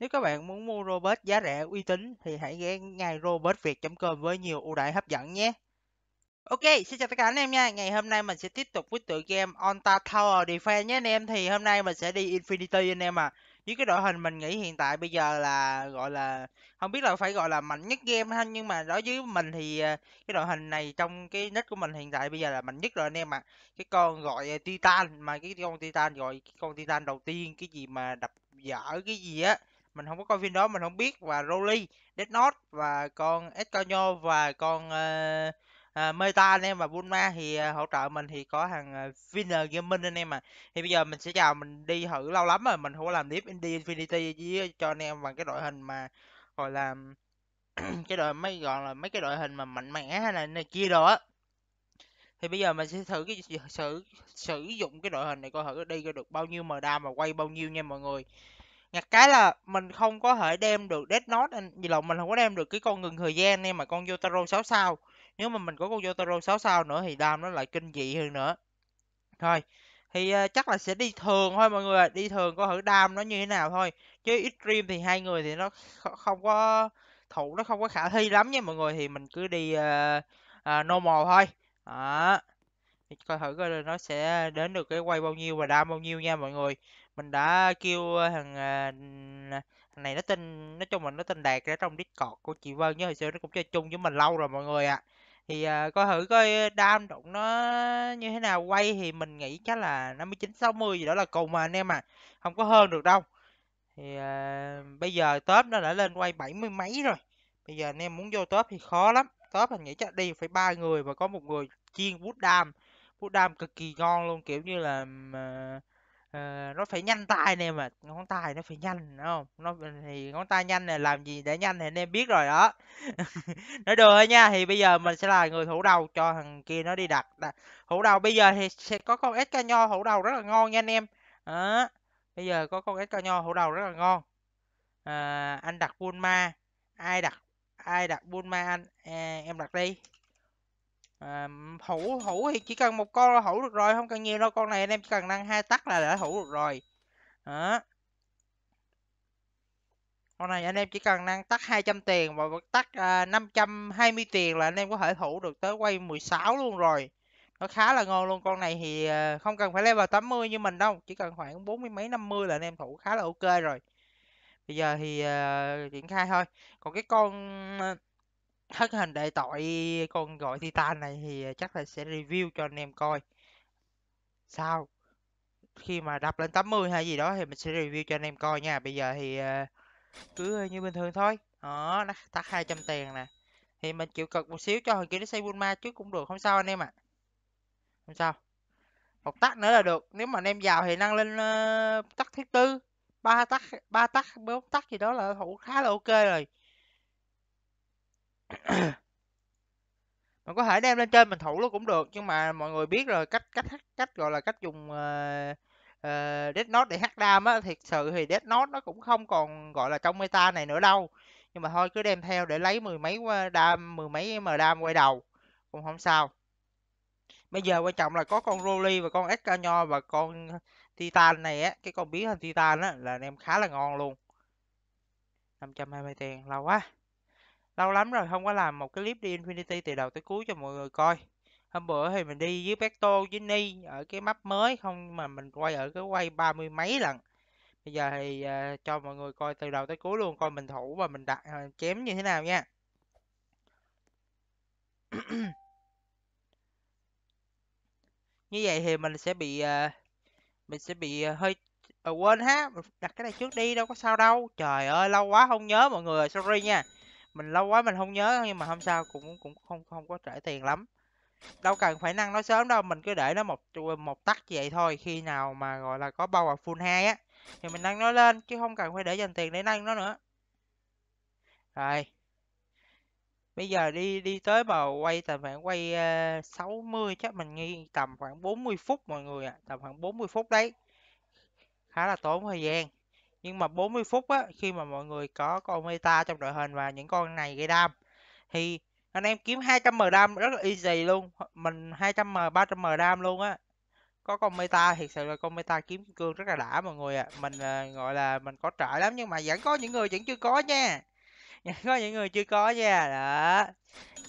Nếu các bạn muốn mua robot giá rẻ uy tín thì hãy ghé ngay robotviet.com với nhiều ưu đãi hấp dẫn nhé. Ok, xin chào tất cả anh em nha. Ngày hôm nay mình sẽ tiếp tục với tựa game Onta Tower Defense nhé anh em. Thì hôm nay mình sẽ đi Infinity anh em à. Với cái đội hình mình nghĩ hiện tại bây giờ là gọi là không biết là phải gọi là mạnh nhất game ha nhưng mà đối với mình thì à, cái đội hình này trong cái nick của mình hiện tại bây giờ là mạnh nhất rồi anh em ạ. À. Cái con gọi à, Titan mà cái con Titan gọi cái con Titan đầu tiên cái gì mà đập dở cái gì á mình không có coi phim đó mình không biết và Rolly, Death Note và con Escanio và con uh, uh, Meta anh em và Bulma thì uh, hỗ trợ mình thì có hàng uh, Winner Gaming anh em à. Thì bây giờ mình sẽ chào mình đi thử lâu lắm rồi mình không có làm tiếp Indie Infinity với cho anh em bằng cái đội hình mà gọi là cái đội mấy gọi là mấy cái đội hình mà mạnh mẽ hay là này kia đó thì bây giờ mình sẽ thử cái sử sử dụng cái đội hình này coi thử đi có được bao nhiêu mờ đam và quay bao nhiêu nha mọi người ngặt cái là mình không có thể đem được Death Note anh gì lộn mình không có đem được cái con ngừng thời gian em mà con Yotaro 6 sao nếu mà mình có con Yotaro 6 sao nữa thì đam nó lại kinh dị hơn nữa thôi thì uh, chắc là sẽ đi thường thôi mọi người đi thường có thử đam nó như thế nào thôi chứ ít stream thì hai người thì nó không có thủ nó không có khả thi lắm nha mọi người thì mình cứ đi uh, uh, normal thôi đó à. coi thử coi nó sẽ đến được cái quay bao nhiêu và đam bao nhiêu nha mọi người mình đã kêu ờ, ờ, thằng này nó tên nói chung mình nó tên đạt ở trong discord của chị vân nhớ hồi xưa nó cũng chơi chung với mình lâu rồi mọi người ạ à. thì uh, coi thử coi đam động nó như thế nào quay thì mình nghĩ chắc là 59 60 gì đó là cùng mà anh em à không có hơn được đâu thì uh, bây giờ tớp nó đã lên quay 70 mấy rồi bây giờ anh em muốn vô tớp thì khó lắm tớp anh nghĩ chắc đi phải ba người và có một người chiên bút đam bút đam cực kỳ ngon luôn kiểu như là uh, à, nó phải nhanh tay anh em mà ngón tay nó phải nhanh đúng không nó thì ngón tay nhanh này làm gì để nhanh thì anh em biết rồi đó nói đùa thôi nha thì bây giờ mình sẽ là người thủ đầu cho thằng kia nó đi đặt thủ đầu bây giờ thì sẽ có con SK nho thủ đầu rất là ngon nha anh em đó. bây giờ có con SK nho thủ đầu rất là ngon à, anh đặt Bulma ai đặt ai đặt Bulma anh à, em đặt đi à, hũ hũ thì chỉ cần một con hũ được rồi không cần nhiều đâu con này anh em chỉ cần năng hai tắc là đã hũ được rồi đó con này anh em chỉ cần năng tắt 200 tiền và tắt à, 520 tiền là anh em có thể thủ được tới quay 16 luôn rồi nó khá là ngon luôn con này thì à, không cần phải level 80 như mình đâu chỉ cần khoảng bốn mươi mấy 50 là anh em thủ khá là ok rồi bây giờ thì à, triển khai thôi còn cái con thất hình đại tội con gọi Titan này thì à, chắc là sẽ review cho anh em coi sao khi mà đập lên 80 hay gì đó thì mình sẽ review cho anh em coi nha bây giờ thì à, cứ như bình thường thôi đó nó tắt 200 tiền nè thì mình chịu cực một xíu cho hồi kia nó xây Bulma chứ cũng được không sao anh em ạ à. không sao một tắt nữa là được nếu mà anh em giàu thì năng lên ờ, tắt thứ tư ba tắt ba tắt bốn tắt gì đó là thủ khá là ok rồi mình có thể đem lên trên mình thủ nó cũng được nhưng mà mọi người biết rồi cách cách cách gọi là cách dùng uh, ờ, uh, ờ, Dead Note để hack dam á thiệt sự thì Dead Note nó cũng không còn gọi là trong meta này nữa đâu nhưng mà thôi cứ đem theo để lấy mười mấy qua ờ, dam mười mấy m đam quay đầu cũng không sao bây giờ quan trọng là có con Rolly và con Escanor và con Titan này á cái con biến hình Titan á là anh em khá là ngon luôn 520 tiền lâu quá lâu lắm rồi không có làm một cái clip đi Infinity từ đầu tới cuối cho mọi người coi hôm bữa thì mình đi với Beto với Ni ở cái map mới không mà mình quay ở cái quay ba mươi mấy lần bây giờ thì uh, cho mọi người coi từ đầu tới cuối luôn coi mình thủ và mình đặt uh, chém như thế nào nha như vậy thì mình sẽ bị uh, mình sẽ bị uh, hơi uh, quên ha đặt cái này trước đi đâu có sao đâu trời ơi lâu quá không nhớ mọi người sorry nha mình lâu quá mình không nhớ nhưng mà hôm sau cũng cũng không không có trễ tiền lắm đâu cần phải năng nó sớm đâu mình cứ để nó một một tắt vậy thôi khi nào mà gọi là có power full hai á thì mình năng nó lên chứ không cần phải để dành tiền để năng nó nữa rồi bây giờ đi đi tới mà quay tầm khoảng quay ờ, uh, 60 chắc mình nghi tầm khoảng 40 phút mọi người ạ à. tầm khoảng 40 phút đấy khá là tốn thời gian nhưng mà 40 phút á khi mà mọi người có con meta trong đội hình và những con này gây đam thì anh em kiếm 200m đam rất là easy luôn mình 200m 300m đam luôn á có con meta thiệt sự là con meta kiếm cương rất là đã mọi người ạ à. mình uh, gọi là mình có trại lắm nhưng mà vẫn có những người vẫn chưa có nha vẫn có những người chưa có nha đó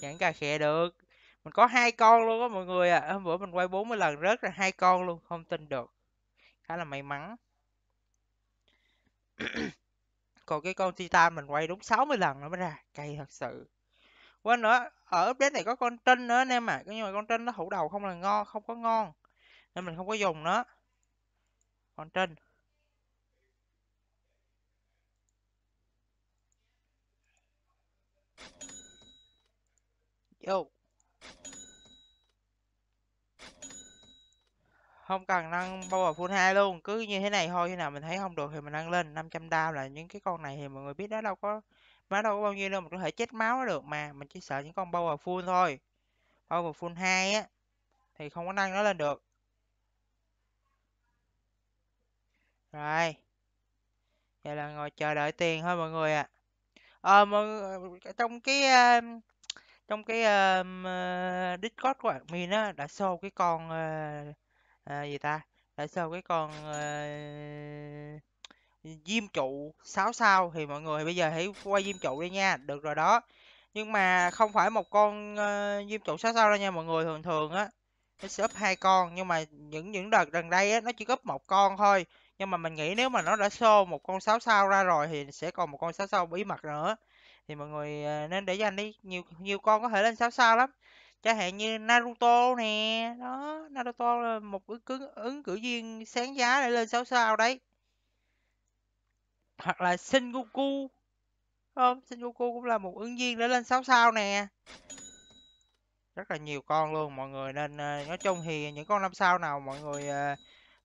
vẫn cà khẹ được mình có hai con luôn á mọi người ạ à. hôm bữa mình quay 40 lần rớt là hai con luôn không tin được khá là may mắn còn cái con titan mình quay đúng 60 lần nó mới ra cây thật sự quên nữa ở update này có con trinh nữa anh em ạ à nhưng mà con trinh nó thủ đầu không là ngon không có ngon nên mình không có dùng nữa con trinh Yo. không cần nâng power full hai luôn cứ như thế này thôi như nào mình thấy không được thì mình nâng lên 500 đao là những cái con này thì mọi người biết đó đâu có má đâu có bao nhiêu đâu mình có thể chết máu được mà mình chỉ sợ những con power full thôi power full hai á thì không có nâng nó lên được rồi giờ là ngồi chờ đợi tiền thôi mọi người ạ à. à, trong cái uh, trong cái uh, discord của admin á đã show cái con uh, à, gì ta tại sao cái con uh, diêm trụ 6 sao thì mọi người bây giờ hãy quay diêm trụ đi nha được rồi đó nhưng mà không phải một con uh, diêm trụ 6 sao đâu nha mọi người thường thường á nó sẽ up hai con nhưng mà những những đợt gần đây á nó chỉ up một con thôi nhưng mà mình nghĩ nếu mà nó đã xô một con 6 sao ra rồi thì sẽ còn một con 6 sao bí mật nữa thì mọi người ờ, nên để dành đi nhiều nhiều con có thể lên 6 sao lắm chẳng hạn như Naruto nè đó Naruto là một ứng ứng cử viên sáng giá để lên 6 sao đấy hoặc là Shin Goku không Shin Goku cũng là một ứng viên để lên 6 sao nè rất là nhiều con luôn mọi người nên ờ, nói chung thì những con năm sao nào mọi người à,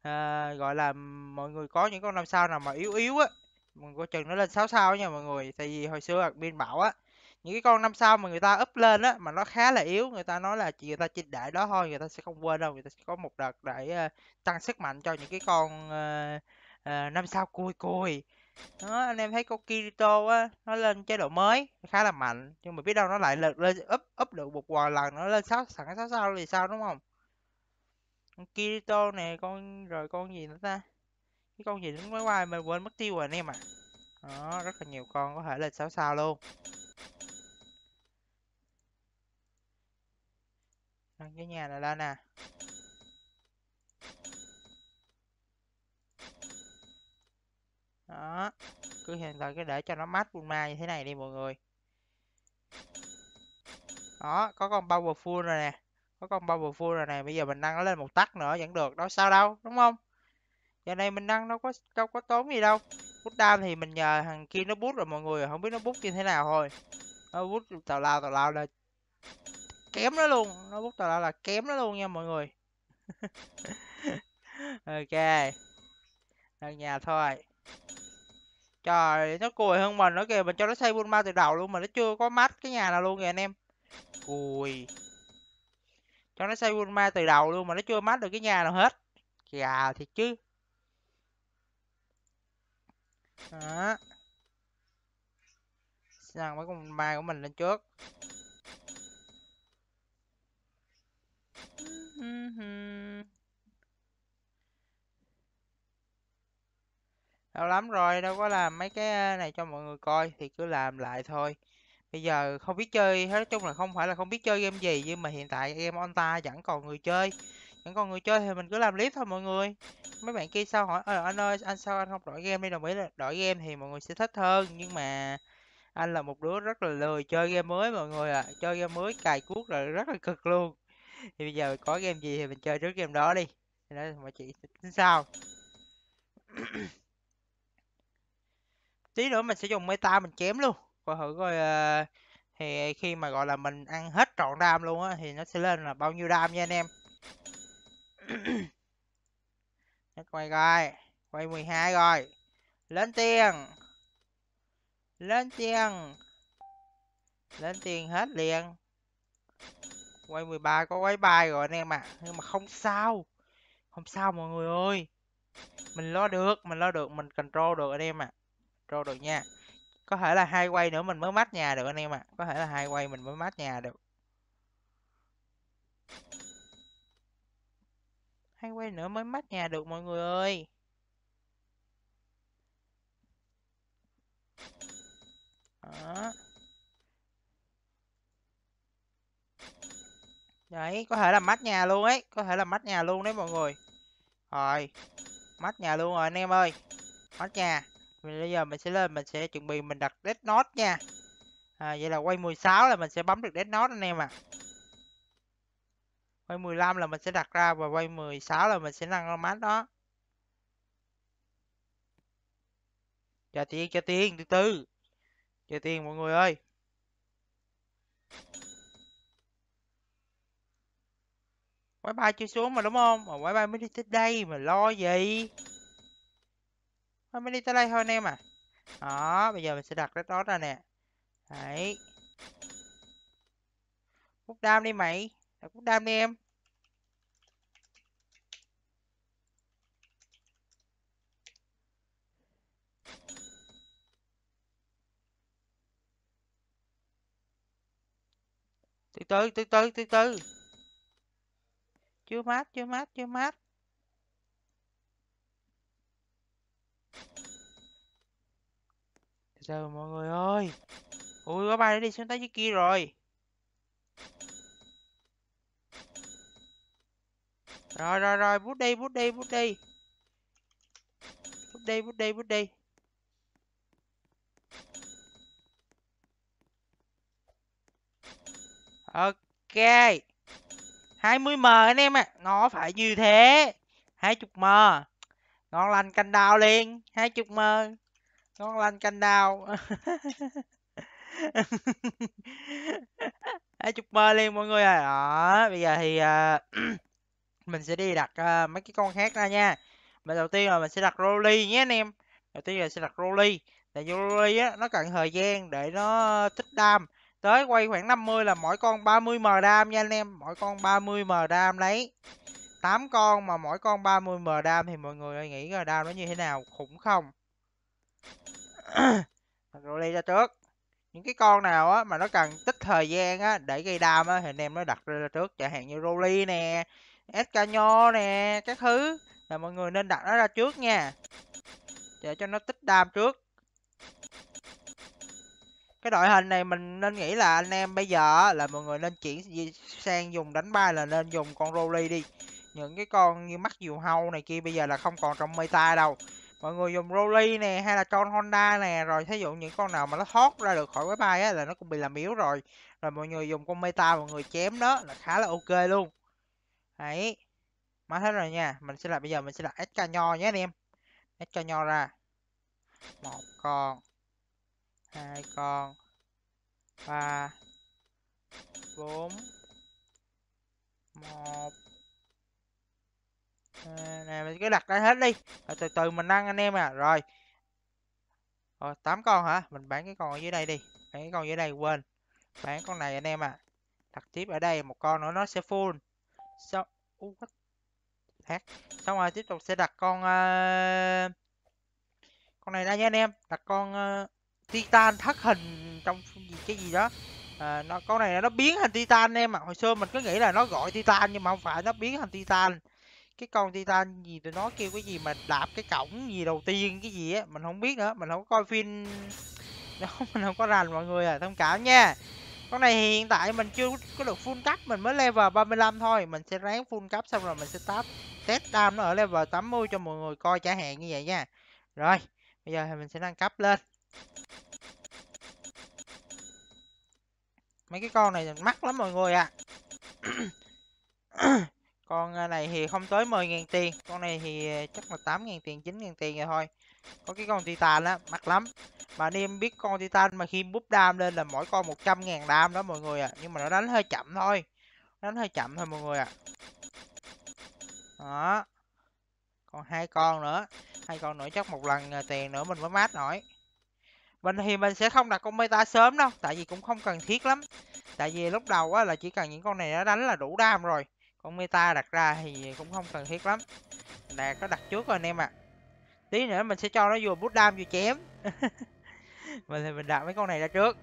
à, gọi là mọi người có những con năm sao nào mà yếu yếu á mình coi chừng nó lên 6 sao nha mọi người tại vì hồi xưa admin bảo á những cái con năm sau mà người ta up lên á mà nó khá là yếu người ta nói là chỉ người ta chỉ để đó thôi người ta sẽ không quên đâu người ta sẽ có một đợt để uh, tăng sức mạnh cho những cái con uh, uh, năm sau cùi cùi đó anh em thấy con Kirito á nó lên chế độ mới khá là mạnh nhưng mà biết đâu nó lại lên lên up up được một vài lần nó lên sáu sẵn sáu sao thì sao đúng không con Kirito này con rồi con gì nữa ta cái con gì đứng quái quái mình quên mất tiêu rồi anh em ạ à. đó rất là nhiều con có thể lên sáu sao luôn nâng cái nhà này lên nè đó cứ hiện tại cứ để cho nó mát bulma như thế này đi mọi người đó có con powerful rồi nè có con powerful rồi nè bây giờ mình nâng nó lên một tắc nữa vẫn được đó sao đâu đúng không giờ này mình nâng nó có đâu có tốn gì đâu bút đam thì mình nhờ thằng kia nó bút rồi mọi người không biết nó bút như thế nào thôi nó bút tào lao tào lao lên kém nó luôn nó bút tà là kém nó luôn nha mọi người ok ở nhà thôi trời nó cùi hơn mình nữa kìa mình cho nó xây buôn ma từ đầu luôn mà nó chưa có mắt cái nhà nào luôn kìa anh em cùi cho nó xây buôn ma từ đầu luôn mà nó chưa mắt được cái nhà nào hết Kìa, thiệt chứ đó sang mấy con ma của mình lên trước đâu lắm rồi, đâu có làm mấy cái ờ, này cho mọi người coi Thì cứ làm lại thôi Bây giờ không biết chơi, nói chung là không phải là không biết chơi game gì Nhưng mà hiện tại game onta vẫn còn người chơi Vẫn còn người chơi thì mình cứ làm clip thôi mọi người Mấy bạn kia sao hỏi, ờ, anh ơi, anh sao anh không đổi game đi Đồng ý là đổi game thì mọi người sẽ thích hơn Nhưng mà anh là một đứa rất là lười chơi game mới mọi người ạ à. Chơi game mới cài cuốc rồi rất là cực luôn thì bây giờ có game gì thì mình chơi trước game đó đi thì đó mọi chị tính sao tí nữa mình sẽ dùng meta mình chém luôn coi thử coi uh, thì khi mà gọi là mình ăn hết trọn đam luôn á thì nó sẽ lên là bao nhiêu đam nha anh em quay coi quay 12 rồi lên tiền lên tiền lên tiền hết liền quay 13 có quay bài rồi anh em ạ à. nhưng mà không sao không sao mọi người ơi mình lo được mình lo được mình control được anh em ạ à. control được nha có thể là hai quay nữa mình mới mát nhà được anh em ạ à. có thể là hai quay mình mới mát nhà được hai quay nữa mới mát nhà được mọi người ơi đấy có thể là mắt nhà luôn ấy có thể là mắt nhà luôn đấy mọi người rồi mắt nhà luôn rồi anh em ơi mắt nhà mình bây giờ mình sẽ lên mình sẽ chuẩn bị mình đặt dead note nha à, vậy là quay 16 là mình sẽ bấm được dead note anh em ạ à. quay 15 là mình sẽ đặt ra và quay 16 là mình sẽ nâng ra mắt đó chờ tiền chờ tiền từ từ chờ tiền mọi người ơi quái bay chưa xuống mà đúng không mà quái bay mới đi tới đây mà lo gì quái mới đi tới đây thôi anh em à đó bây giờ mình sẽ đặt cái đó ra nè đấy cút đam đi mày đặt cút đam đi em từ từ từ từ từ từ chưa mát, chưa mát, chưa mát. Giờ mọi người ơi. Ui, có bay nó đi xuống tới dưới kia rồi. Rồi, rồi, rồi, bút đi, bút đi, bút đi. Bút đi, bút đi, bút đi. Ok. 20m anh em ạ. À. Nó phải như thế. 20m. Ngon lành canh đào liền. 20m. Ngon lành canh đào. 20m liền mọi người à. Bây giờ thì uh, mình sẽ đi đặt uh, mấy cái con khác ra nha. Mình đầu tiên là mình sẽ đặt Rolly nhé anh em. Đầu tiên là sẽ đặt Rolly. Tại vì Rolly á, nó cần thời gian để nó thích đam Tới quay khoảng 50 là mỗi con 30m đam nha anh em. Mỗi con 30m đam lấy. 8 con mà mỗi con 30m đam thì mọi người nghĩ là đam nó như thế nào? Khủng không? Rồi đi ra trước. Những cái con nào á mà nó cần tích thời gian á để gây đam á thì anh em nó đặt ra trước. Chẳng hạn như roly nè, Escanio nè, các thứ. Là mọi người nên đặt nó ra trước nha. Để cho nó tích đam trước cái đội hình này mình nên nghĩ là anh em bây giờ là mọi người nên chuyển sang dùng đánh bay là nên dùng con Rolly đi những cái con như mắt diều hâu này kia bây giờ là không còn trong meta đâu mọi người dùng Rolly nè hay là con Honda nè rồi thí dụ những con nào mà nó thoát ra được khỏi cái bay á là nó cũng bị làm yếu rồi rồi mọi người dùng con meta mọi người chém đó là khá là ok luôn đấy má hết rồi nha mình sẽ là bây giờ mình sẽ là SK nho nhé anh em SK nho ra một con hai con ba bốn một à, ờ, này mình cứ đặt ra hết đi rồi từ từ mình ăn anh em à rồi rồi ờ, tám con hả mình bán cái con ở dưới đây đi bán cái con dưới đây quên bán con này anh em à đặt tiếp ở đây một con nữa nó sẽ full xong, uh, hát xong rồi tiếp tục sẽ đặt con uh... con này ra nha anh em đặt con uh titan thất hình trong cái gì đó à, nó con này nó biến thành titan em ạ à. hồi xưa mình cứ nghĩ là nó gọi titan nhưng mà không phải nó biến thành titan cái con titan gì thì nó kêu cái gì mà đạp cái cổng gì đầu tiên cái gì á mình không biết nữa mình không coi phim đó mình không có rành mọi người à thông cảm nha con này hiện tại mình chưa có được full cấp mình mới level 35 thôi mình sẽ ráng full cấp xong rồi mình sẽ test test đam nó ở level 80 cho mọi người coi trả hẹn như vậy nha rồi bây giờ thì mình sẽ nâng cấp lên mấy cái con này mắc lắm mọi người ạ à. con này thì không tới 10.000 tiền con này thì à, chắc là 8.000 tiền 9.000 tiền rồi thôi có cái con titan á mắc lắm mà anh em biết con titan mà khi búp đam lên là mỗi con 100.000 đam đó mọi người ạ à. nhưng mà nó đánh hơi chậm thôi đánh hơi chậm thôi mọi người ạ à. đó còn hai con nữa hai con nữa chắc một lần à, tiền nữa mình mới mát nổi mình thì mình sẽ không đặt con meta sớm đâu tại vì cũng không cần thiết lắm tại vì lúc đầu á là chỉ cần những con này nó đánh là đủ đam rồi con meta đặt ra thì cũng không cần thiết lắm nè có đặt trước rồi anh em ạ à. tí nữa mình sẽ cho nó vừa bút đam vừa chém mình thì mình đặt mấy con này ra trước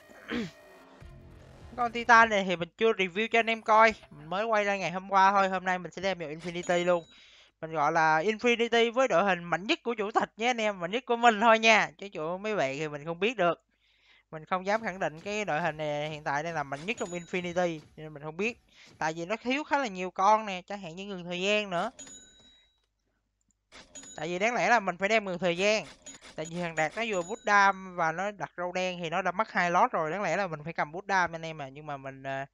con titan này thì mình chưa review cho anh em coi mình mới quay ra ngày hôm qua thôi hôm nay mình sẽ đem vào infinity luôn mình gọi là Infinity với đội hình mạnh nhất của chủ tịch nhé anh em mạnh nhất của mình thôi nha chứ chỗ mấy bạn thì mình không biết được mình không dám khẳng định cái đội hình này hiện tại đây là mạnh nhất trong Infinity nên mình không biết tại vì nó thiếu khá là nhiều con nè chẳng hạn như ngừng thời gian nữa tại vì đáng lẽ là mình phải đem ngừng thời gian tại vì thằng đạt nó vừa bút đam và nó đặt râu đen thì nó đã mất hai lót rồi đáng lẽ là mình phải cầm bút đam anh em à nhưng mà mình à,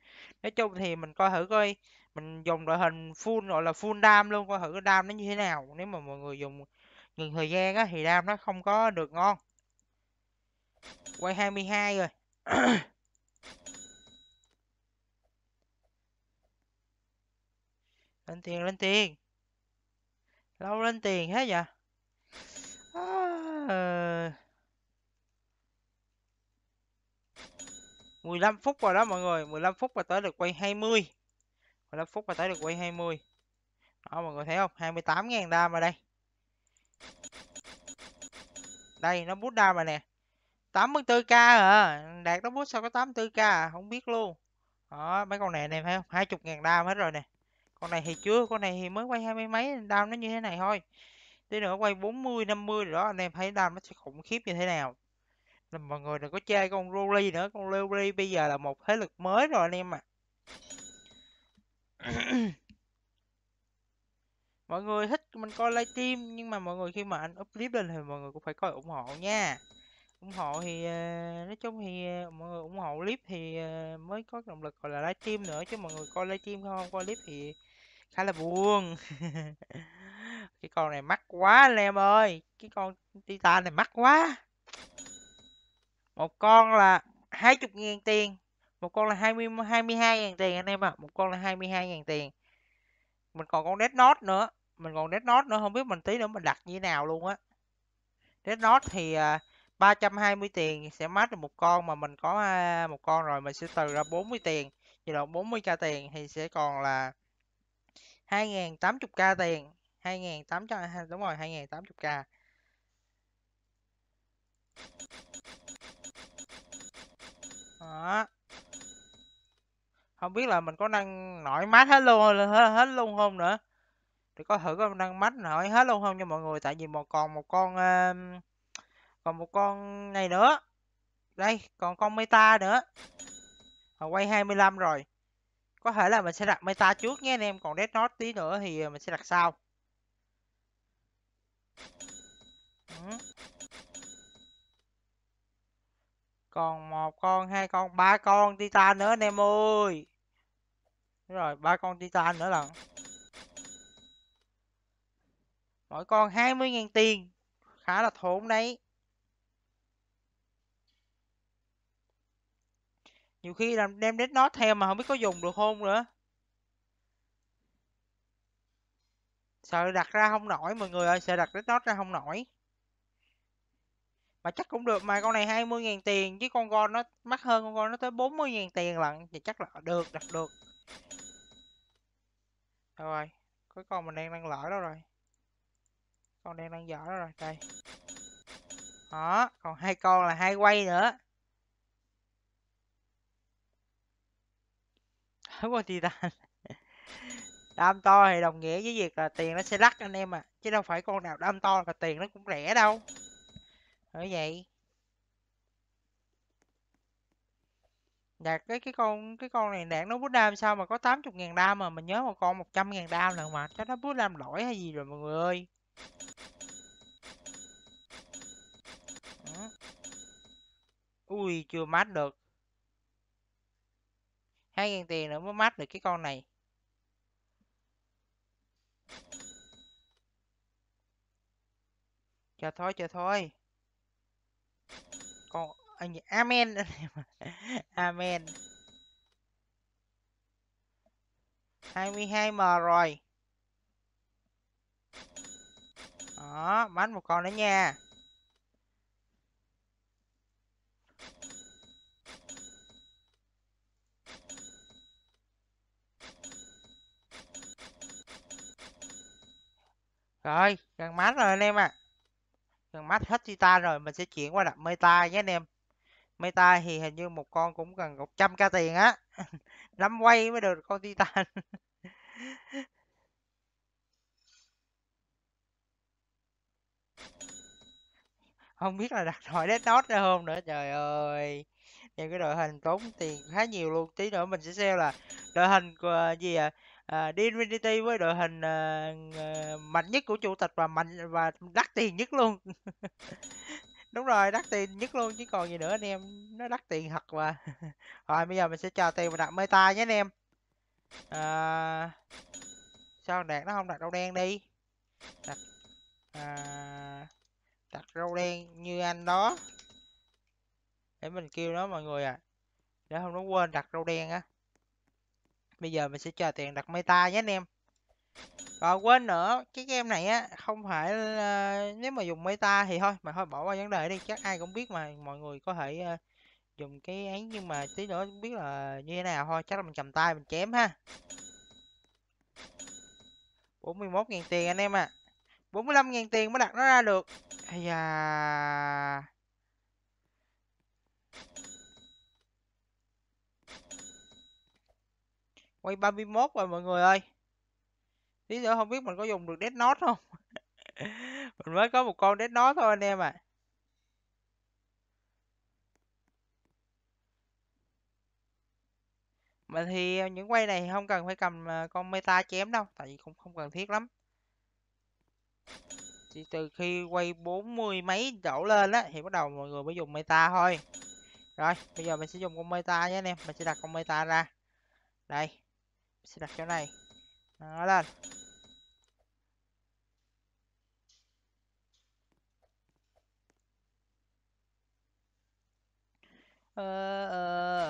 nói chung thì mình coi thử coi mình dùng đội hình full gọi là full đam luôn coi thử cái đam nó như thế nào nếu mà mọi người dùng ngừng thời gian á thì đam nó không có được ngon quay 22 rồi lên tiền lên tiền lâu lên tiền hết vậy à. 15 ờ, phút rồi đó mọi người 15 phút là tới được quay 20 15 phút là tới được quay 20 đó mọi người thấy không 28.000 đam ở đây đây nó bút đam rồi nè 84k à đạt nó bút sao có 84k à không biết luôn đó mấy con này anh em thấy không 20.000 đam hết rồi nè con này thì chưa con này thì mới quay hai mươi mấy đam nó như thế này thôi tí nữa quay 40 50 rồi đó anh em thấy đam nó sẽ khủng khiếp như thế nào mọi người đừng có chơi con Rory nữa con Rory bây giờ là một thế lực mới rồi anh em ạ à. mọi người thích mình coi livestream nhưng mà mọi người khi mà anh up clip lên thì mọi người cũng phải coi ủng hộ nha ủng hộ thì ờ, nói chung thì ờ, mọi người ủng hộ clip thì ờ, mới có động lực gọi là livestream nữa chứ mọi người coi livestream không coi clip thì khá là buồn cái con này mắc quá anh em ơi cái con titan này mắc quá một con là hai chục ngàn tiền một con là hai mươi hai mươi hai ngàn tiền anh em ạ à. một con là hai mươi hai ngàn tiền mình còn con dead note nữa mình còn dead note nữa không biết mình tí nữa mình đặt như thế nào luôn á dead note thì à, ba trăm hai mươi tiền sẽ mát được một con mà mình có à, một con rồi mình sẽ từ ra bốn mươi tiền vậy là bốn mươi k tiền thì sẽ còn là hai tám chục k tiền 2800 à, đúng rồi 2080k đó không biết là mình có năng nổi mát hết luôn hết, luôn không nữa Để có thử có năng mát nổi hết luôn không cho mọi người tại vì mà còn một con ờ, còn một con này nữa đây còn con meta nữa Họ quay 25 rồi có thể là mình sẽ đặt meta trước nha anh em còn dead note tí nữa thì mình sẽ đặt sau còn một con hai con ba con titan nữa anh em ơi rồi ba con titan nữa lần mỗi con 20.000 tiền khá là thốn đấy nhiều khi làm đem đến nó theo mà không biết có dùng được không nữa sợ đặt ra không nổi mọi người ơi sợ đặt Red Note ra không nổi mà chắc cũng được mà con này 20.000 tiền chứ con con nó mắc hơn con con nó tới 40.000 tiền lận thì chắc là được đặt được Đâu rồi cuối con mình đang đang lỡ đó rồi con đang đang dở đó rồi đây đó còn hai con là hai quay nữa quá titan đam to thì đồng nghĩa với việc là tiền nó sẽ lắc anh em à chứ đâu phải con nào đam to là tiền nó cũng rẻ đâu bởi vậy đạt cái cái con cái con này đạt nó bút đam sao mà có 80 ngàn đam mà mình nhớ một con 100 ngàn đam lần mà chắc nó bút đam lỗi hay gì rồi mọi người ơi ui chưa mát được hai ngàn tiền nữa mới mát được cái con này chờ thôi chờ thôi còn anh amen amen 22m rồi đó bắn một con nữa nha rồi gần mát rồi anh em ạ à mắt hết titan rồi mình sẽ chuyển qua đặt Meta nhé anh em Meta thì hình như một con cũng gần 100 k tiền á lắm quay mới được con Titan không biết là đặt đội Dead Note ra hôm nữa trời ơi những cái đội hình tốn tiền khá nhiều luôn tí nữa mình sẽ xem là đội hình của gì à à, Divinity với đội hình à, mạnh nhất của chủ tịch và mạnh và đắt tiền nhất luôn đúng rồi đắt tiền nhất luôn chứ còn gì nữa anh em nó đắt tiền thật mà rồi bây giờ mình sẽ chờ tiền và đặt meta nhé anh em à, sao đạt nó không đặt đâu đen đi đặt à, đặt rau đen như anh đó để mình kêu nó mọi người à để không nó quên đặt rau đen á bây giờ mình sẽ chờ tiền đặt meta nhé anh em và quên nữa cái game này á không phải uh, nếu mà dùng meta thì thôi mà thôi bỏ qua vấn đề đi chắc ai cũng biết mà mọi người có thể uh, dùng cái ấy nhưng mà tí nữa không biết là như thế nào thôi chắc là mình cầm tay mình chém ha 41.000 tiền anh em ạ à. 45.000 tiền mới đặt nó ra được Ây da quay 31 rồi mọi người ơi tí nữa không biết mình có dùng được Dead Note không mình mới có một con Dead Note thôi anh em à mà thì những quay này không cần phải cầm à, con meta chém đâu tại vì cũng không cần thiết lắm chỉ từ khi quay 40 mấy đổ lên á thì bắt đầu mọi người mới dùng meta thôi rồi bây giờ mình sẽ dùng con meta nhé anh em mình sẽ đặt con meta ra đây sẽ đặt chỗ này nó lên ờ, ờ,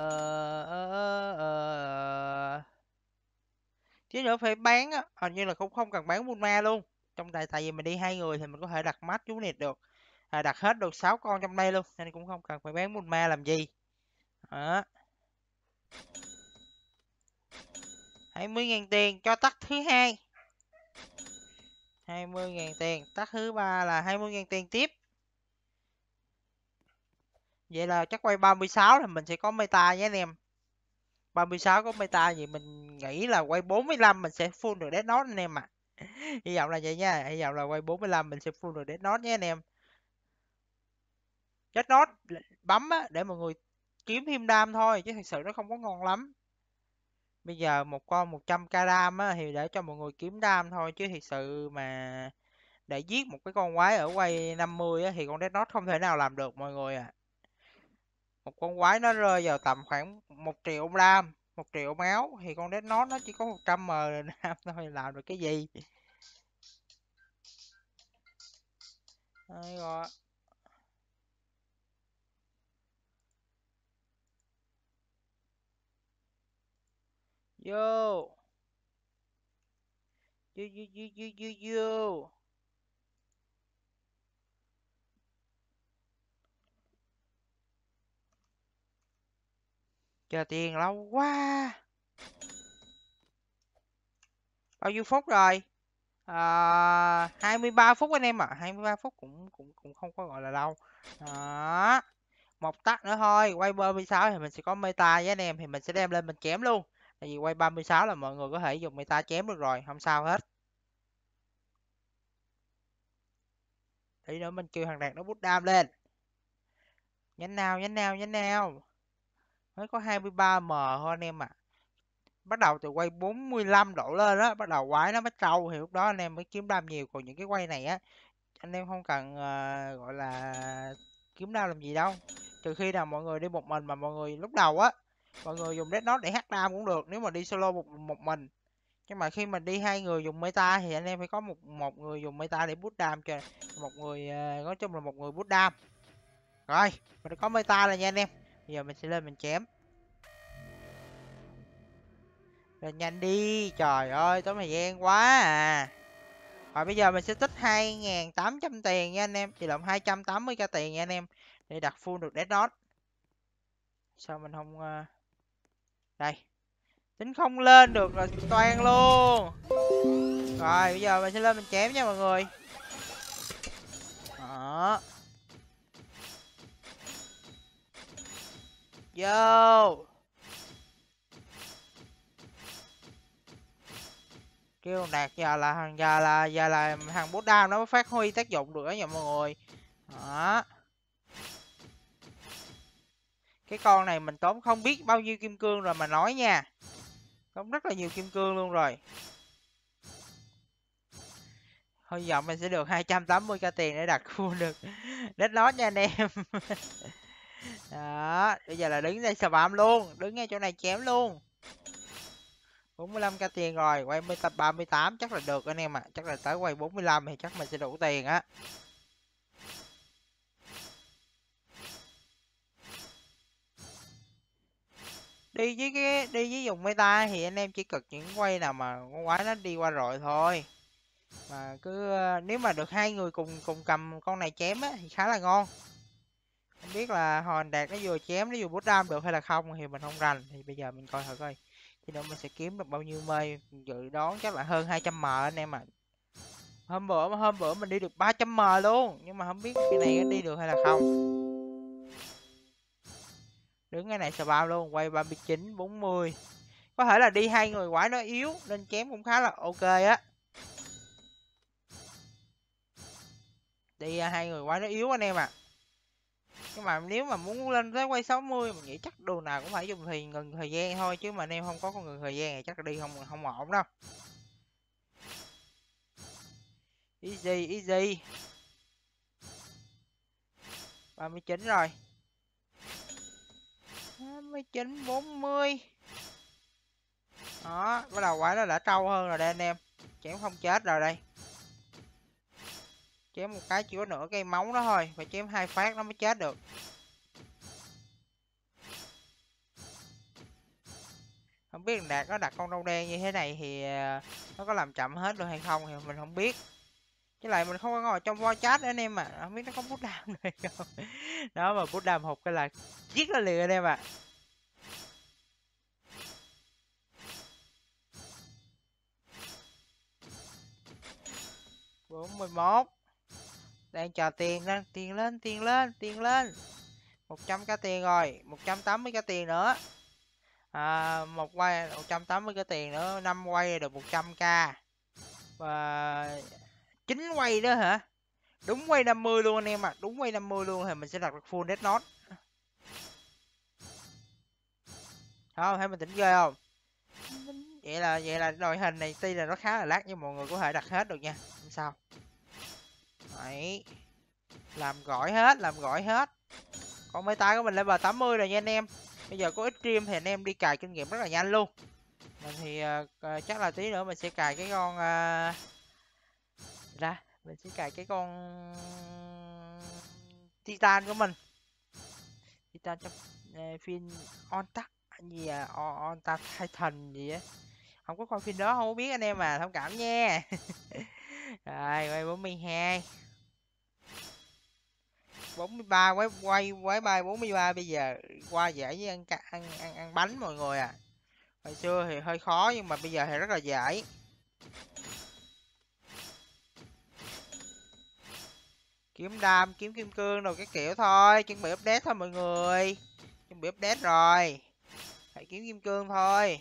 ờ, ờ chứ nữa phải bán á hình như là cũng không cần bán ma luôn trong tại tại vì mình đi hai người thì mình có thể đặt mắt chú nịt được à, đặt hết được 6 con trong đây luôn nên cũng không cần phải bán ma làm gì đó 20.000 tiền cho tắt thứ hai 20.000 tiền tắt thứ ba là 20.000 tiền tiếp vậy là chắc quay 36 là mình sẽ có meta nhé anh em 36 có meta thì mình nghĩ là quay 45 mình sẽ full được Death nốt anh em ạ à. hy vọng là vậy nha hy vọng là quay 45 mình sẽ full được Death nốt nhé anh em Death nốt bấm á, để mọi người kiếm thêm đam thôi chứ thật sự nó không có ngon lắm bây giờ một con 100 k ram á, thì để cho mọi người kiếm đam thôi chứ thật sự mà để giết một cái con quái ở quay 50 á, thì con Death Note không thể nào làm được mọi người ạ à. một con quái nó rơi vào tầm khoảng một triệu đam một triệu máu thì con Death Note nó chỉ có 100 m ram thôi làm được cái gì Đấy rồi Yo. Yo yo yo yo yo yo. Chờ tiền lâu quá. Bao nhiêu phút rồi? À, ờ, 23 phút anh em ạ, à. 23 phút cũng cũng cũng không có gọi là lâu. Đó. Một tắt nữa thôi, quay bơ vì sao thì mình sẽ có meta với anh em thì mình sẽ đem lên mình chém luôn tại vì quay 36 là mọi người có thể dùng meta chém được rồi không sao hết tí nữa mình kêu thằng đạt nó bút đam lên nhánh nào nhánh nào nhánh nào mới có 23 m thôi anh em ạ à. bắt đầu từ quay 45 độ lên đó bắt đầu quái nó bắt trâu thì lúc đó anh em mới kiếm đam nhiều còn những cái quay này á anh em không cần uh, gọi là kiếm đam làm gì đâu trừ khi nào mọi người đi một mình mà mọi người lúc đầu á mọi người dùng Dead Note để hack nam cũng được nếu mà đi solo một một mình nhưng mà khi mà đi hai người dùng meta thì anh em phải có một một người dùng meta để bút đam cho một người ờ, nói chung là một người bút đam rồi mình có meta là nha anh em bây giờ mình sẽ lên mình chém rồi nhanh đi trời ơi tối thời gian quá à rồi bây giờ mình sẽ tích 2.800 tiền nha anh em thì lộn 280k tiền nha anh em để đặt full được Dead Note sao mình không ờ, đây tính không lên được là toàn luôn rồi bây giờ mình sẽ lên mình chém nha mọi người đó vô kêu đạt giờ là giờ là giờ là hàng bút đao nó mới phát huy tác dụng được đó nha mọi người đó cái con này mình tốn không biết bao nhiêu kim cương rồi mà nói nha tốn rất là nhiều kim cương luôn rồi hy vọng mình sẽ được 280k tiền để đặt khu được đất lót nha anh em đó bây giờ là đứng đây spam luôn đứng ngay chỗ này chém luôn 45k tiền rồi quay tập 38 chắc là được anh em ạ à. chắc là tới quay 45 thì chắc mình sẽ đủ tiền á đi với cái đi với dùng ta thì anh em chỉ cực những quay nào mà con quái nó đi qua rồi thôi mà cứ ờ, nếu mà được hai người cùng cùng cầm con này chém á thì khá là ngon không biết là hòn đạt nó vừa chém nó vừa bút đam được hay là không thì mình không rành thì bây giờ mình coi thử coi thì đâu mình sẽ kiếm được bao nhiêu mây dự đoán chắc là hơn 200 m anh em ạ à. hôm bữa hôm bữa mình đi được 300 m luôn nhưng mà không biết cái này nó đi được hay là không đứng cái này spam luôn quay 39 40 có thể là đi hai người quái nó yếu nên chém cũng khá là ok á đi à, hai người quái nó yếu anh em ạ à. nhưng mà nếu mà muốn lên tới quay 60 mình nghĩ chắc đồ nào cũng phải dùng thì ngừng thời gian thôi chứ mà anh em không có con ngừng thời gian thì chắc đi không không ổn đâu easy easy 39 rồi 49 40 đó bắt đầu quái nó đã trâu hơn rồi đây anh em chém không chết rồi đây chém một cái chỉ có nửa cây máu đó thôi phải chém hai phát nó mới chết được không biết đạt nó đặt con râu đen như thế này thì ờ, nó có làm chậm hết được hay không thì mình không biết chứ lại mình không có ngồi trong voi chat anh em mà không biết nó có bút đam này không đó mà bút đam hụt cái là giết nó liền anh em ạ à. bốn mươi mốt đang chờ tiền lên tiền lên tiền lên tiền lên 100 cái tiền rồi 180 cái tiền nữa à, một quay 180 cái tiền nữa năm quay được 100k và chín quay đó hả đúng quay 50 luôn anh em ạ à. đúng quay 50 luôn thì mình sẽ đặt được full dead note không thấy mình tỉnh ghê không vậy là vậy là đội hình này tuy là nó khá là lát nhưng mọi người có thể đặt hết được nha không sao Đấy. Làm gỏi hết, làm gỏi hết. Con mấy tay của mình level 80 rồi nha anh em. Bây giờ có ít stream thì anh em đi cài kinh nghiệm rất là nhanh luôn. Mình thì uh, chắc là tí nữa mình sẽ cài cái con uh... ra, mình sẽ cài cái con Titan của mình. Titan trong phim on tắc gì à on, on tắc thần gì á. Không có coi phim đó không biết anh em mà thông cảm nha. Rồi, quay 42. 43 quái quay quái bay 43 bây giờ qua dễ với ăn ăn ăn ăn bánh mọi người à. Hồi xưa thì hơi khó nhưng mà bây giờ thì rất là dễ. Kiếm đam, kiếm kim cương rồi cái kiểu thôi, chuẩn bị update thôi mọi người. Chuẩn bị update rồi. Phải kiếm kim cương thôi.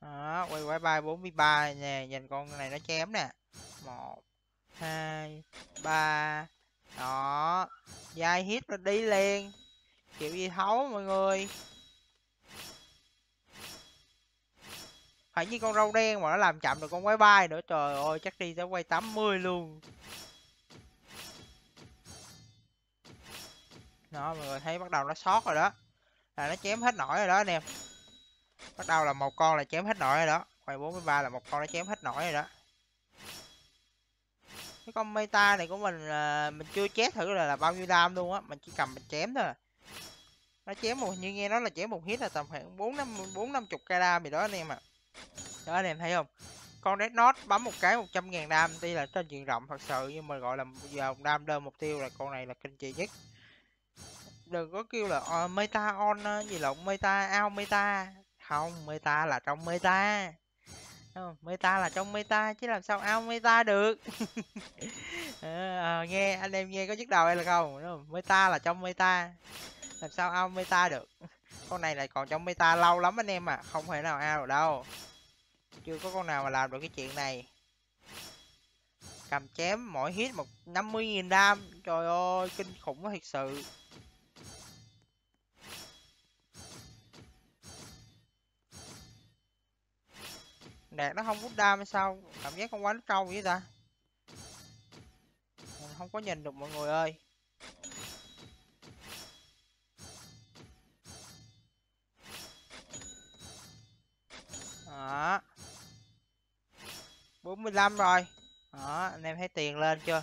Đó, quay quái bay 43 nè, nhìn con này nó chém nè. một hai ba đó dai hit rồi đi liền kiểu gì thấu mọi người phải như con râu đen mà nó làm chậm được con quái bay nữa trời ơi chắc đi sẽ quay 80 luôn đó mọi người thấy bắt đầu nó sót rồi đó là nó chém hết nổi rồi đó anh em bắt đầu là một con là chém hết nổi rồi đó quay 43 là một con nó chém hết nổi rồi đó cái con meta này của mình là mình chưa chết thử là, là bao nhiêu đam luôn á mình chỉ cầm mình chém thôi à. nó chém một như nghe nó là chém một hit là tầm khoảng bốn năm bốn năm chục k đam gì đó anh em ạ à. đó anh em thấy không con red nốt bấm một cái 100 ngàn đam tuy là trên diện rộng thật sự nhưng mà gọi là giờ đam đơn mục tiêu là con này là kinh trị nhất đừng có kêu là uh, meta on ờ, gì lộn meta ao meta không meta là trong meta meta là trong meta chứ làm sao ao meta được à, nghe anh em nghe có nhức đầu hay là không meta là trong meta làm sao ao meta được con này lại còn trong meta lâu lắm anh em à không thể nào ao được đâu chưa có con nào mà làm được cái chuyện này cầm chém mỗi hit một năm mươi nghìn đam trời ơi kinh khủng quá thiệt sự đẹp nó không có đam hay sao cảm giác không quá nó trâu vậy ta không có nhìn được mọi người ơi đó 45 rồi đó anh em thấy tiền lên chưa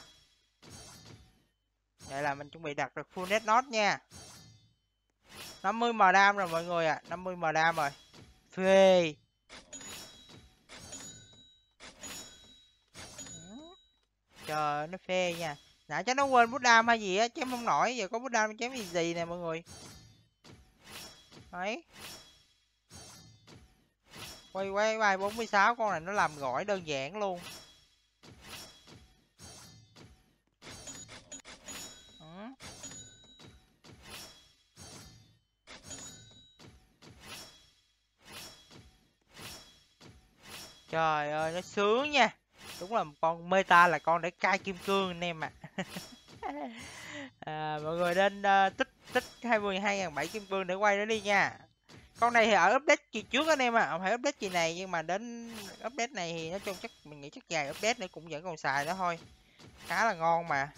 vậy là mình chuẩn bị đặt được full net nốt nha 50 mờ đam rồi mọi người ạ à. 50 mờ đam rồi phê cho nó phê nha nãy chắc nó quên bút đam hay gì á chém không nổi giờ có bút đam chém gì gì nè mọi người đấy quay quay quay 46 con này nó làm gỏi đơn giản luôn trời ơi nó sướng nha đúng là một con meta là con để cai kim cương anh em ạ à. à, mọi người nên uh, tích tích hai mươi hai ngàn bảy kim cương để quay nó đi nha con này thì ở update kỳ trước anh em ạ không phải update kỳ này nhưng mà đến update này thì nói chung chắc mình nghĩ chắc dài update nữa cũng vẫn còn xài đó thôi khá là ngon mà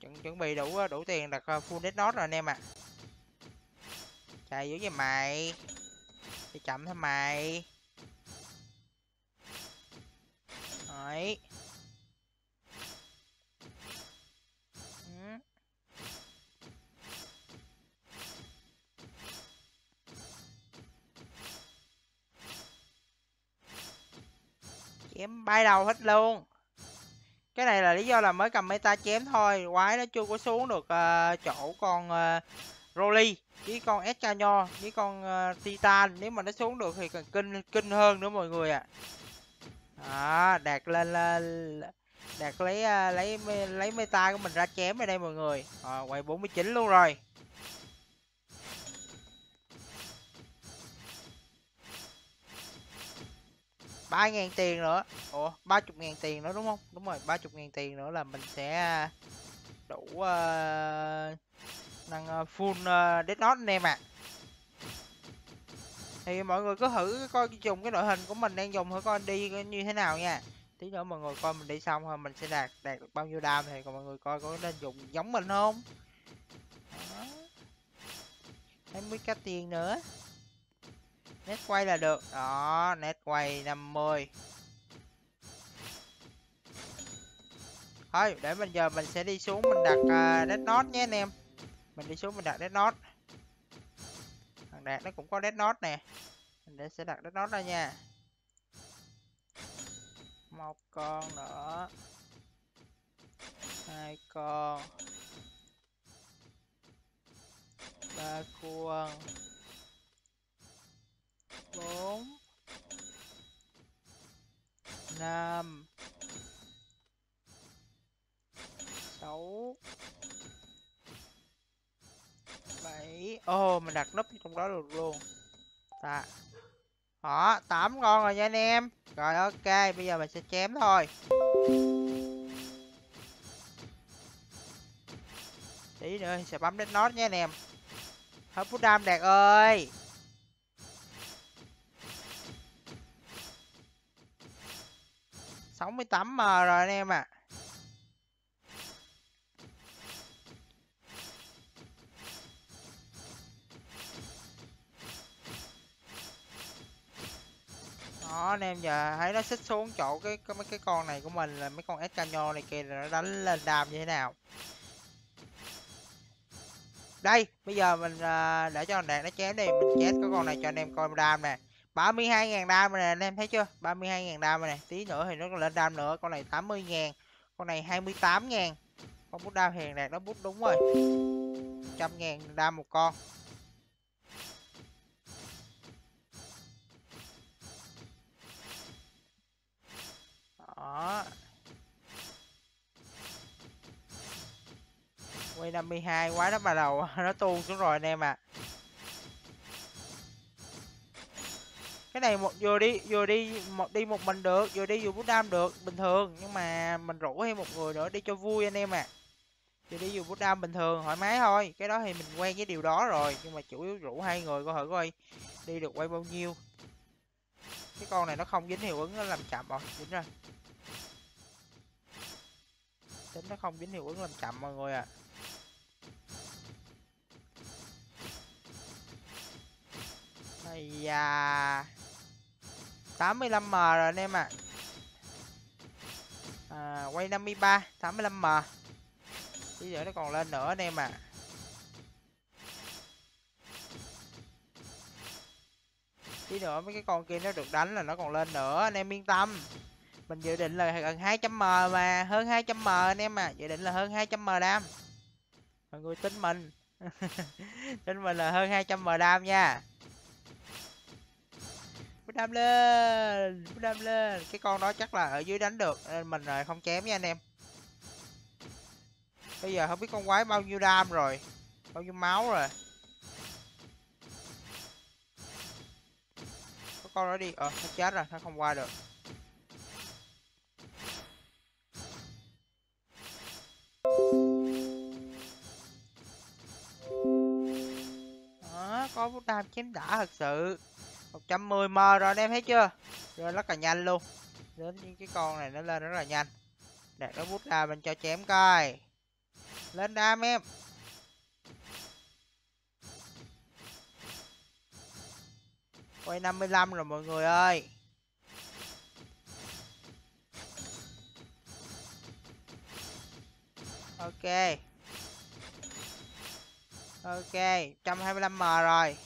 chuẩn chuẩn bị đủ ờ, đủ tiền đặt ờ, full dead note rồi anh em ạ chạy dữ vậy mày chạy chậm thôi mày Đấy. Chém bay đầu hết luôn. Cái này là lý do là mới cầm meta chém thôi. Quái nó chưa có xuống được uh, chỗ con uh, Rolly với con Escanor với con uh, Titan nếu mà nó xuống được thì cần kinh kinh hơn nữa mọi người ạ. À đó đạt lên lên đạt lấy à, lấy lấy meta của mình ra chém ở đây mọi người à, quay 49 luôn rồi ba ngàn tiền nữa ủa ba chục ngàn tiền nữa đúng không đúng rồi ba chục ngàn tiền nữa là mình sẽ à, đủ uh, năng full uh, dead note anh em ạ à thì mọi người cứ thử coi dùng cái đội hình của mình đang dùng thử coi đi như thế nào nha tí nữa mọi người coi mình đi xong rồi mình sẽ đạt đạt được bao nhiêu đam thì còn mọi người coi có nên dùng giống mình không thêm mấy cá tiền nữa net quay là được đó net quay 50 thôi để bây giờ mình sẽ đi xuống mình đặt uh, nét nốt nhé anh em mình đi xuống mình đặt net nốt đạn nó cũng có dead note nè mình sẽ đặt dead note ra nha một con nữa hai con ba cuông bốn năm sáu bảy ô mình đặt núp trong đó được luôn ta dạ. đó tám ngon rồi nha anh em rồi ok bây giờ mình sẽ chém thôi tí nữa sẽ bấm đến nót nha anh em hấp phút đam đẹp ơi sáu mươi tám m rồi anh em ạ à. đó anh em giờ thấy nó xích xuống chỗ cái, cái mấy cái con này của mình là mấy con escanyo này kia là nó đánh lên đam như thế nào đây bây giờ mình à, để cho anh đạt nó chém đi mình chém cái con này cho anh em coi đam nè 32.000 đam này anh em thấy chưa 32.000 đam này tí nữa thì nó lên đam nữa con này 80.000 con này 28.000 con bút đam hiền đạt nó bút đúng rồi 100.000 đam một con đó quay 52 quá đó mà đầu nó tuôn xuống rồi anh em ạ à. cái này một vừa đi vừa đi một đi một mình được vừa đi vừa bút đam được bình thường nhưng mà mình rủ thêm một người nữa đi cho vui anh em ạ à. vừa đi vừa bút đam bình thường thoải mái thôi cái đó thì mình quen với điều đó rồi nhưng mà chủ yếu rủ hai người coi thử coi đi được quay bao nhiêu cái con này nó không dính hiệu ứng nó làm chậm rồi dính rồi Sếp nó không dính hiệu ứng làm chậm mọi người ạ. À. Ây da 85M rồi anh em ạ à. à, Quay 53 85M Bây giờ nó còn lên nữa anh em ạ à. Tí nữa mấy cái con kia nó được đánh là nó còn lên nữa anh em yên tâm mình dự định là gần 200m mà hơn 200m anh em à dự định là hơn 200m đam mọi người tính mình tính mình là hơn 200m đam nha bút đam lên bút đam lên cái con đó chắc là ở dưới đánh được nên mình rồi không chém nha anh em bây giờ không biết con quái bao nhiêu đam rồi bao nhiêu máu rồi có con đó đi ờ nó chết rồi nó không qua được phút nam chém đã thật sự 110m rồi anh em thấy chưa Rồi rất là nhanh luôn Đến những cái con này nó lên rất là nhanh Để nó bút ra mình cho chém coi Lên đam em Quay 55 rồi mọi người ơi Ok ok 125m rồi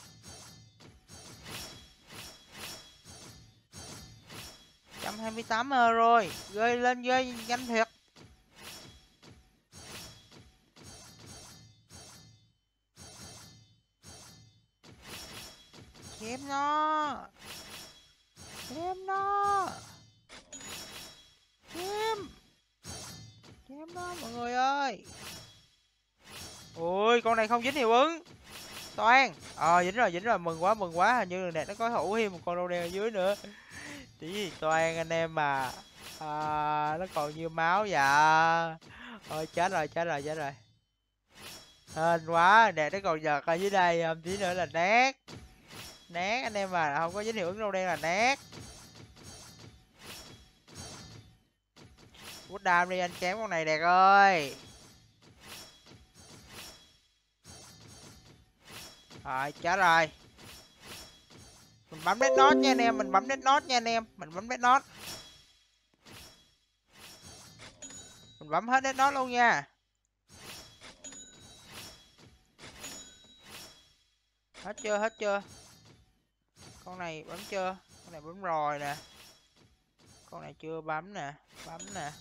trăm hai mươi tám rồi rơi lên rơi nhanh thiệt này không dính hiệu ứng toan ờ dính rồi dính rồi mừng quá mừng quá hình như đường đẹp nó có hữu thêm một con râu đen ở dưới nữa chỉ gì toan anh em mà à, nó còn nhiều máu dạ ôi chết rồi chết rồi chết rồi hên quá đẹp nó còn giật ở dưới đây hôm tí nữa là nát nát anh em mà không có dính hiệu ứng râu đen là nát quýt đam đi anh chém con này đẹp ơi rồi chết rồi mình bấm dead nốt nha anh em mình bấm dead nốt nha anh em mình bấm dead nốt mình bấm hết dead nốt luôn nha hết chưa hết chưa con này bấm chưa con này bấm rồi nè con này chưa bấm nè bấm nè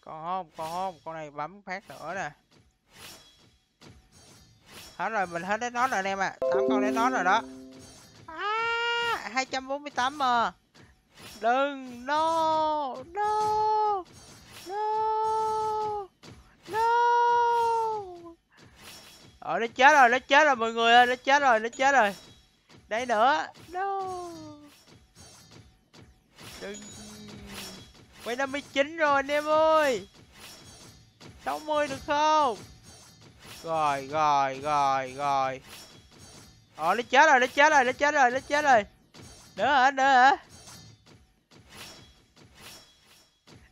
còn không còn không con này bấm phát nữa nè hết rồi mình hết đến nó rồi anh em ạ à. tám con đến nó rồi đó à, hai trăm bốn mươi tám m đừng no no no no ở ờ, nó chết rồi nó chết rồi mọi người ơi nó chết rồi nó chết rồi đây nữa no đừng quay 59 rồi anh em ơi 60 được không rồi, rồi, rồi, rồi. Ờ, nó chết rồi, nó chết rồi, nó chết rồi, nó chết rồi. Nữa hả, nữa hả?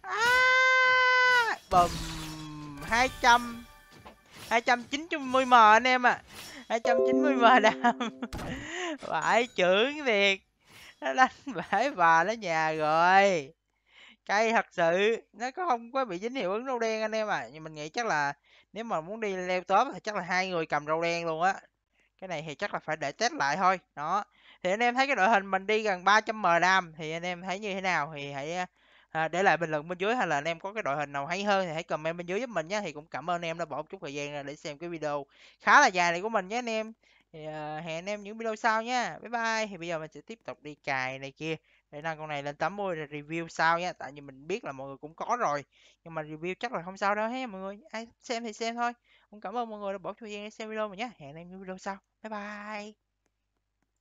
À, bùm. 200. 290m anh em ạ. À. 290m đam. Vãi trưởng thiệt. Nó đánh bãi bà nó nhà rồi. Cây thật sự. Nó có không có bị dính hiệu ứng đâu đen anh em ạ. À. Nhưng mình nghĩ chắc là nếu mà muốn đi leo tóm thì chắc là hai người cầm râu đen luôn á cái này thì chắc là phải để test lại thôi đó thì anh em thấy cái đội hình mình đi gần 300 m đam thì anh em thấy như thế nào thì hãy à, để lại bình luận bên dưới hay là anh em có cái đội hình nào hay hơn thì hãy comment bên dưới giúp mình nhé thì cũng cảm ơn anh em đã bỏ một chút thời gian ra để xem cái video khá là dài này của mình nhé anh em thì à, hẹn anh em những video sau nha bye bye thì bây giờ mình sẽ tiếp tục đi cài này kia để nâng con này lên 80 rồi review sau nhé tại vì mình biết là mọi người cũng có rồi nhưng mà review chắc là không sao đâu hết mọi người ai xem thì xem thôi cũng cảm ơn mọi người đã bỏ thời gian để xem video mình nhé hẹn những video sau bye bye